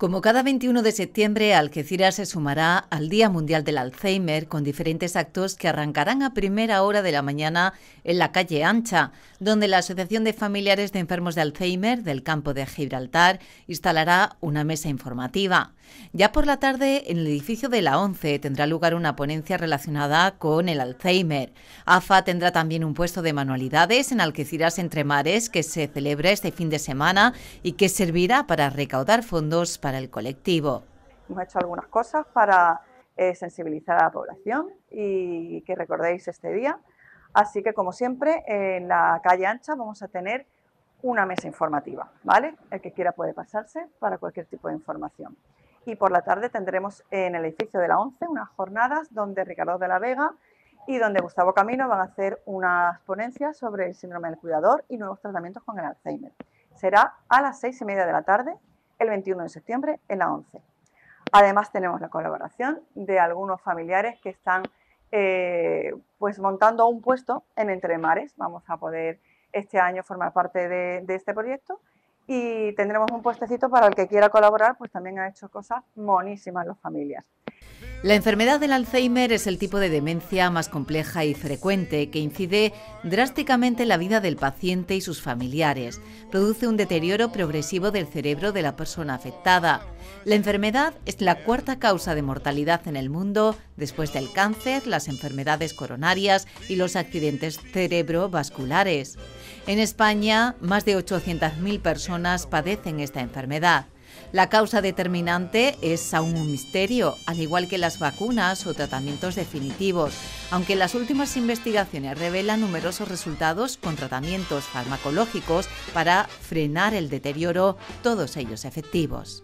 Como cada 21 de septiembre, Algeciras se sumará al Día Mundial del Alzheimer con diferentes actos que arrancarán a primera hora de la mañana en la calle Ancha, donde la Asociación de Familiares de Enfermos de Alzheimer del campo de Gibraltar instalará una mesa informativa. Ya por la tarde, en el edificio de la 11 tendrá lugar una ponencia relacionada con el Alzheimer. AFA tendrá también un puesto de manualidades en Algeciras Entre Mares que se celebra este fin de semana y que servirá para recaudar fondos para para el colectivo. Hemos hecho algunas cosas para eh, sensibilizar a la población y que recordéis este día. Así que, como siempre, en la calle ancha vamos a tener una mesa informativa, ¿vale? El que quiera puede pasarse para cualquier tipo de información. Y por la tarde tendremos en el edificio de la 11 unas jornadas donde Ricardo de la Vega y donde Gustavo Camino van a hacer unas ponencias sobre el síndrome del cuidador y nuevos tratamientos con el Alzheimer. Será a las seis y media de la tarde el 21 de septiembre en la 11. Además tenemos la colaboración de algunos familiares que están eh, pues montando un puesto en Entre Mares. Vamos a poder este año formar parte de, este proyecto y tendremos un puestecito para el que quiera colaborar, pues también ha hecho cosas monísimas las familias. La enfermedad del Alzheimer es el tipo de demencia más compleja y frecuente que incide drásticamente en la vida del paciente y sus familiares. Produce un deterioro progresivo del cerebro de la persona afectada. La enfermedad es la cuarta causa de mortalidad en el mundo después del cáncer, las enfermedades coronarias y los accidentes cerebrovasculares. En España, más de 800.000 personas padecen esta enfermedad. La causa determinante es aún un misterio, al igual que las vacunas o tratamientos definitivos, aunque las últimas investigaciones revelan numerosos resultados con tratamientos farmacológicos para frenar el deterioro, todos ellos efectivos.